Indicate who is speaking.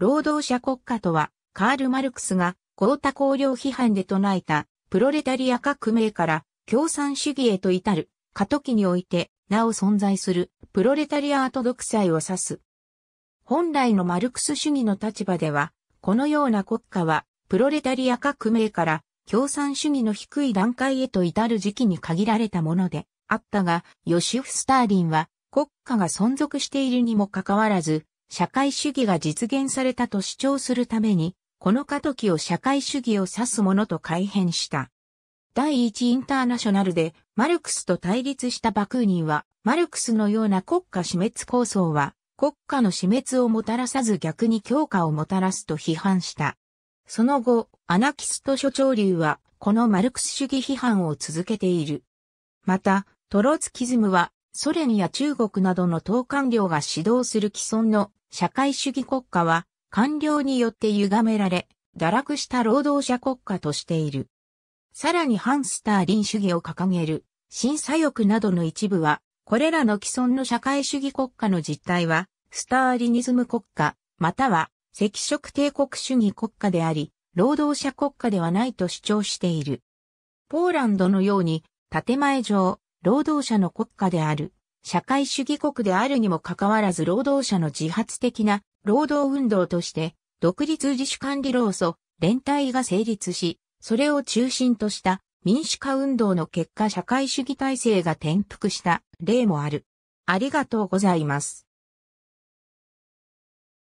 Speaker 1: 労働者国家とは、カール・マルクスが、豪タ工業批判で唱えた、プロレタリア革命から、共産主義へと至る、過渡期において、なお存在する、プロレタリアアート独裁を指す。本来のマルクス主義の立場では、このような国家は、プロレタリア革命から、共産主義の低い段階へと至る時期に限られたもので、あったが、ヨシフ・スターリンは、国家が存続しているにもかかわらず、社会主義が実現されたと主張するために、この過渡期を社会主義を指すものと改変した。第一インターナショナルでマルクスと対立したバクーニンは、マルクスのような国家死滅構想は、国家の死滅をもたらさず逆に強化をもたらすと批判した。その後、アナキスト諸長流は、このマルクス主義批判を続けている。また、トロツキズムは、ソ連や中国などの党官僚が指導する既存の社会主義国家は官僚によって歪められ、堕落した労働者国家としている。さらに反スターリン主義を掲げる、審査欲などの一部は、これらの既存の社会主義国家の実態は、スターリニズム国家、または赤色帝国主義国家であり、労働者国家ではないと主張している。ポーランドのように、建前上、労働者の国家である。社会主義国であるにもかかわらず労働者の自発的な労働運動として、独立自主管理労組、連帯が成立し、それを中心とした民主化運動の結果社会主義体制が転覆した例もある。ありがとうございます。